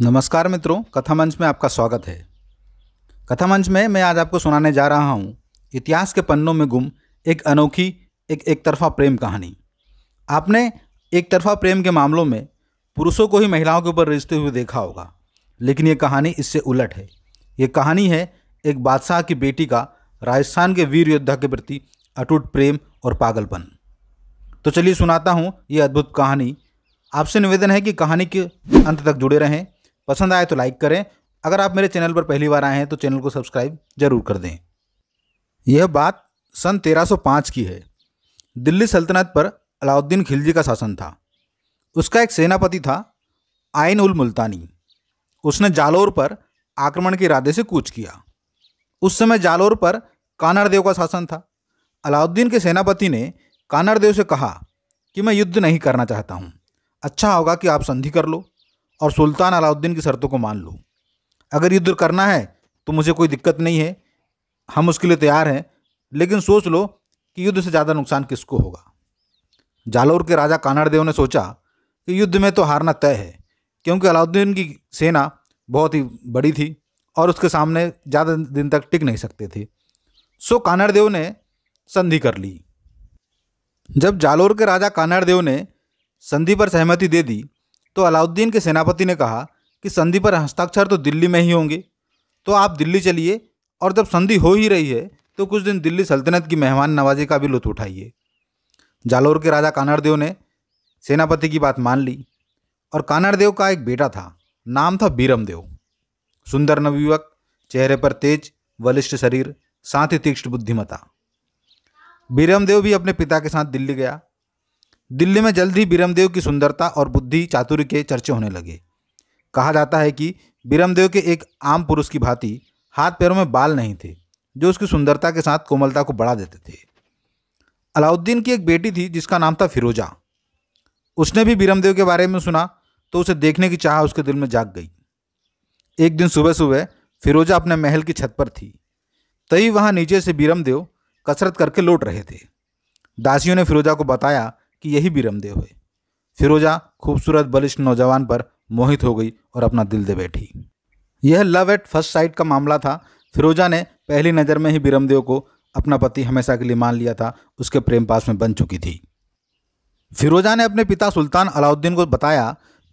नमस्कार मित्रों कथा मंच में आपका स्वागत है कथा मंच में मैं आज आपको सुनाने जा रहा हूँ इतिहास के पन्नों में गुम एक अनोखी एक एक तरफा प्रेम कहानी आपने एक तरफा प्रेम के मामलों में पुरुषों को ही महिलाओं के ऊपर रिश्ते हुए देखा होगा लेकिन ये कहानी इससे उलट है ये कहानी है एक बादशाह की बेटी का राजस्थान के वीर योद्धा के प्रति अटूट प्रेम और पागलपन तो चलिए सुनाता हूँ ये अद्भुत कहानी आपसे निवेदन है कि कहानी के अंत तक जुड़े रहें पसंद आए तो लाइक करें अगर आप मेरे चैनल पर पहली बार आए हैं तो चैनल को सब्सक्राइब जरूर कर दें यह बात सन 1305 की है दिल्ली सल्तनत पर अलाउद्दीन खिलजी का शासन था उसका एक सेनापति था आइन उल मुल्तानी उसने जालोर पर आक्रमण के इरादे से कूच किया उस समय जालोर पर कानरदेव का शासन था अलाउद्दीन के सेनापति ने कानरदेव से कहा कि मैं युद्ध नहीं करना चाहता हूँ अच्छा होगा कि आप संधि कर लो और सुल्तान अलाउद्दीन की शर्तों को मान लो अगर युद्ध करना है तो मुझे कोई दिक्कत नहीं है हम उसके लिए तैयार हैं लेकिन सोच लो कि युद्ध से ज़्यादा नुकसान किसको होगा जालौर के राजा कानाड़देव ने सोचा कि युद्ध में तो हारना तय है क्योंकि अलाउद्दीन की सेना बहुत ही बड़ी थी और उसके सामने ज़्यादा दिन तक टिक नहीं सकते थे सो कानाड़देव ने संधि कर ली जब जालौर के राजा कानाड़देव ने संधि पर सहमति दे दी तो अलाउद्दीन के सेनापति ने कहा कि संधि पर हस्ताक्षर तो दिल्ली में ही होंगे तो आप दिल्ली चलिए और जब संधि हो ही रही है तो कुछ दिन दिल्ली सल्तनत की मेहमान नवाजी का भी लुत्फ उठाइए जालोर के राजा कानड़देव ने सेनापति की बात मान ली और कानड़देव का एक बेटा था नाम था बीरमदेव सुंदर नवयुवक चेहरे पर तेज वलिष्ठ शरीर साथ ही तीक्ष्ण बुद्धिमता बीरमदेव भी अपने पिता के साथ दिल्ली गया दिल्ली में जल्द ही बीरमदेव की सुंदरता और बुद्धि चातुर्य के चर्चे होने लगे कहा जाता है कि बीरमदेव के एक आम पुरुष की भांति हाथ पैरों में बाल नहीं थे जो उसकी सुंदरता के साथ कोमलता को बढ़ा देते थे अलाउद्दीन की एक बेटी थी जिसका नाम था फिरोजा उसने भी बीरमदेव के बारे में सुना तो उसे देखने की चाह उसके दिल में जाग गई एक दिन सुबह सुबह फिरोजा अपने महल की छत पर थी तभी वहाँ नीचे से बीरमदेव कसरत करके लौट रहे थे दासियों ने फिरोजा को बताया कि यही बीरमदेव है फिरोजा खूबसूरत बलिष्ठ नौजवान पर मोहित हो गई और अपना दिल दे बैठी यह लव एट फर्स्ट साइट का मामला था फिरोजा ने पहली नज़र में ही बीरमदेव को अपना पति हमेशा के लिए मान लिया था उसके प्रेम पास में बन चुकी थी फिरोजा ने अपने पिता सुल्तान अलाउद्दीन को बताया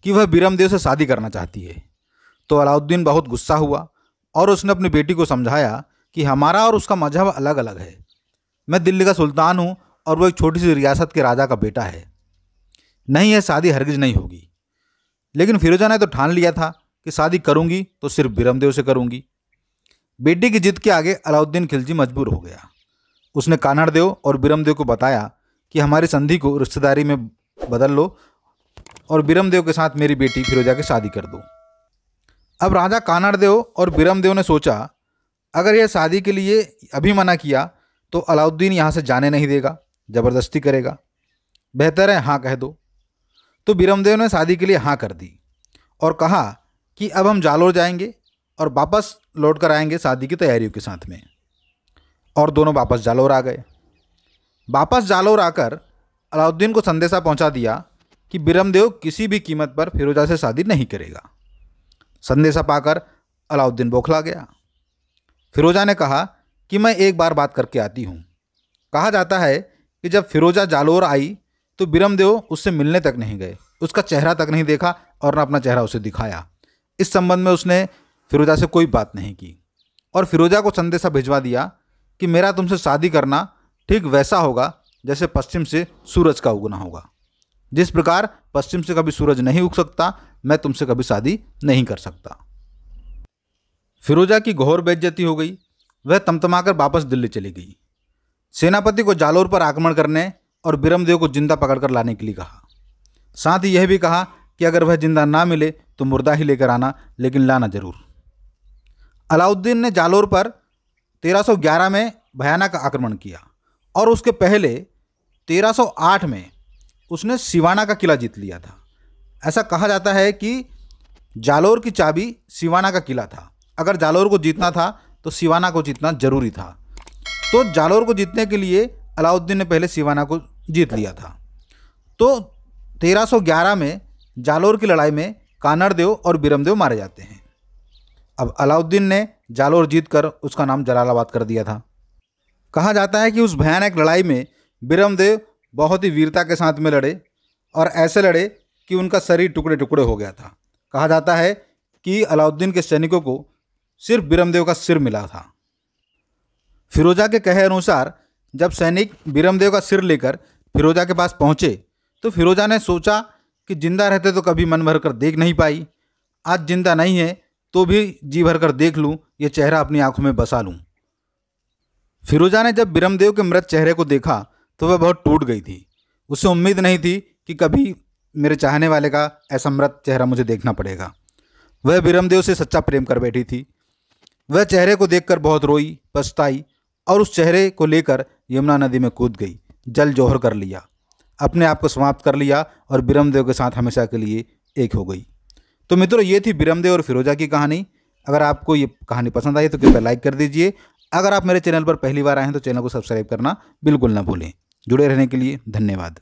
कि वह बीरमदेव से शादी करना चाहती है तो अलाउद्दीन बहुत गुस्सा हुआ और उसने अपनी बेटी को समझाया कि हमारा और उसका मजहब अलग अलग है मैं दिल्ली का सुल्तान हूँ और वो एक छोटी सी रियासत के राजा का बेटा है नहीं है शादी हरगिज नहीं होगी लेकिन फिरोजा ने तो ठान लिया था कि शादी करूंगी तो सिर्फ बिरमदेव से करूंगी बेटी की जिद के आगे अलाउद्दीन खिलजी मजबूर हो गया उसने कानड़देव और बिरमदेव को बताया कि हमारी संधि को रिश्तेदारी में बदल लो और बिरमदेव के साथ मेरी बेटी फिरोजा की शादी कर दो अब राजा कानड़देव और बिरमदेव ने सोचा अगर यह शादी के लिए अभी मना किया तो अलाउद्दीन यहाँ से जाने नहीं देगा ज़बरदस्ती करेगा बेहतर है हाँ कह दो तो बिरमदेव ने शादी के लिए हाँ कर दी और कहा कि अब हम जालोर जाएंगे और वापस लौट कर आएंगे शादी की तैयारियों के साथ में और दोनों वापस जालोर आ गए वापस जालोर आकर अलाउद्दीन को संदेशा पहुंचा दिया कि बिरमदेव किसी भी कीमत पर फिरोजा से शादी नहीं करेगा संदेशा पाकर अलाउद्दीन बौखला गया फिरोजा ने कहा कि मैं एक बार बात करके आती हूँ कहा जाता है कि जब फिरोजा जालोर आई तो बिरमदेव उससे मिलने तक नहीं गए उसका चेहरा तक नहीं देखा और न अपना चेहरा उसे दिखाया इस संबंध में उसने फिरोजा से कोई बात नहीं की और फिरोजा को संदेशा भिजवा दिया कि मेरा तुमसे शादी करना ठीक वैसा होगा जैसे पश्चिम से सूरज का उगना होगा जिस प्रकार पश्चिम से कभी सूरज नहीं उग सकता मैं तुमसे कभी शादी नहीं कर सकता फिरोजा की घोर बेज्जती हो गई वह तमतमाकर वापस दिल्ली चली गई सेनापति को जालोर पर आक्रमण करने और बिरमदेव को जिंदा पकड़कर लाने के लिए कहा साथ ही यह भी कहा कि अगर वह जिंदा ना मिले तो मुर्दा ही लेकर आना लेकिन लाना जरूर अलाउद्दीन ने जालोर पर 1311 में भयानक आक्रमण किया और उसके पहले 1308 में उसने सिवाना का किला जीत लिया था ऐसा कहा जाता है कि जालोर की चाबी सिवाना का किला था अगर जालोर को जीतना था तो सिवाना को जीतना जरूरी था तो जालौर को जीतने के लिए अलाउद्दीन ने पहले सिवाना को जीत लिया था तो 1311 में जालौर की लड़ाई में कानड़देव और बिरमदेव मारे जाते हैं अब अलाउद्दीन ने जालौर जीतकर उसका नाम जलालाबाद कर दिया था कहा जाता है कि उस भयानक लड़ाई में बिरमदेव बहुत ही वीरता के साथ में लड़े और ऐसे लड़े कि उनका शरीर टुकड़े टुकड़े हो गया था कहा जाता है कि अलाउद्दीन के सैनिकों को सिर्फ बिरमदेव का सिर मिला था फिरोजा के कहे अनुसार जब सैनिक बिरमदेव का सिर लेकर फिरोजा के पास पहुँचे तो फिरोजा ने सोचा कि जिंदा रहते तो कभी मन भर कर देख नहीं पाई आज जिंदा नहीं है तो भी जी भर कर देख लूँ ये चेहरा अपनी आंखों में बसा लूँ फिरोजा ने जब बीरमदेव के मृत चेहरे को देखा तो वह बहुत टूट गई थी उसे उम्मीद नहीं थी कि कभी मेरे चाहने वाले का ऐसा मृत चेहरा मुझे देखना पड़ेगा वह बीरमदेव से सच्चा प्रेम कर बैठी थी वह चेहरे को देखकर बहुत रोई पछताई और उस चेहरे को लेकर यमुना नदी में कूद गई जल जौहर कर लिया अपने आप को समाप्त कर लिया और बिरमदेव के साथ हमेशा के लिए एक हो गई तो मित्रों ये थी बिरमदेव और फिरोजा की कहानी अगर आपको ये कहानी पसंद आई तो कृपया लाइक कर दीजिए अगर आप मेरे चैनल पर पहली बार आए हैं तो चैनल को सब्सक्राइब करना बिल्कुल ना भूलें जुड़े रहने के लिए धन्यवाद